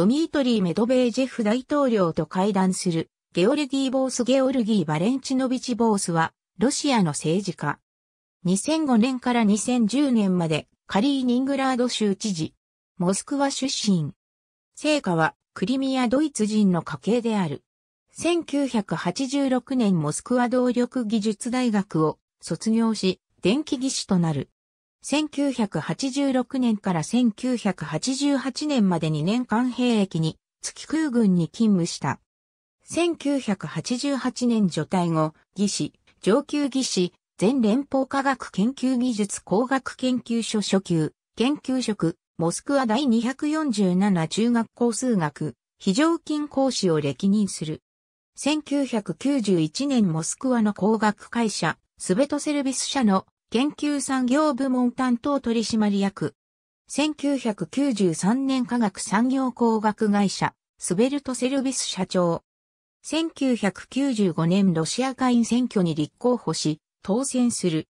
ドミートリー・メドベージェフ大統領と会談する、ゲオルギー・ボース・ゲオルギー・バレンチノビチ・ボースは、ロシアの政治家。2005年から2010年まで、カリーニングラード州知事。モスクワ出身。成果は、クリミアドイツ人の家系である。1986年モスクワ動力技術大学を卒業し、電気技師となる。1986年から1988年まで2年間兵役に月空軍に勤務した。1988年除隊後、技師、上級技師、全連邦科学研究技術工学研究所初級、研究職、モスクワ第247中学校数学、非常勤講師を歴任する。1991年モスクワの工学会社、スベトセルビス社の研究産業部門担当取締役。1993年科学産業工学会社、スベルトセルビス社長。1995年ロシア会員選挙に立候補し、当選する。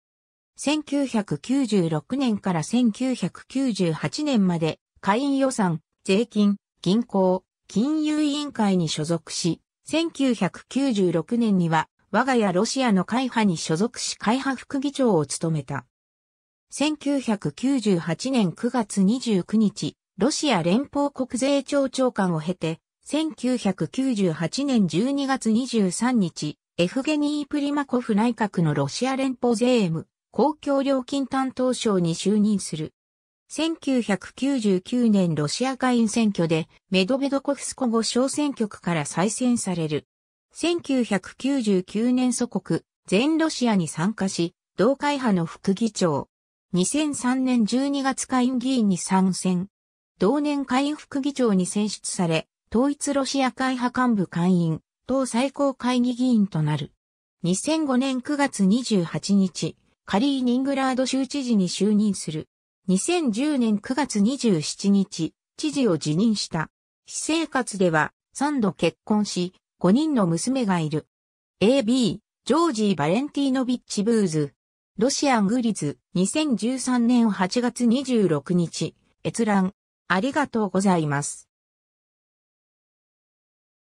1996年から1998年まで、会員予算、税金、銀行、金融委員会に所属し、1996年には我が家ロシアの会派に所属し会派副議長を務めた。1998年9月29日、ロシア連邦国税庁長官を経て、1998年12月23日、エフゲニー・プリマコフ内閣のロシア連邦税務、公共料金担当省に就任する。1999年ロシア下院選挙でメドベドコフスコ後小選挙区から再選される。1999年祖国、全ロシアに参加し、同会派の副議長。2003年12月会員議員に参戦。同年会員副議長に選出され、統一ロシア会派幹部会員、党最高会議議員となる。2005年9月28日、カリーニングラード州知事に就任する。2010年9月27日、知事を辞任した。私生活では3度結婚し、5人の娘がいる。AB、ジョージー・バレンティーノビッチ・ブーズ。ロシアングリズ、2013年8月26日、閲覧。ありがとうございます。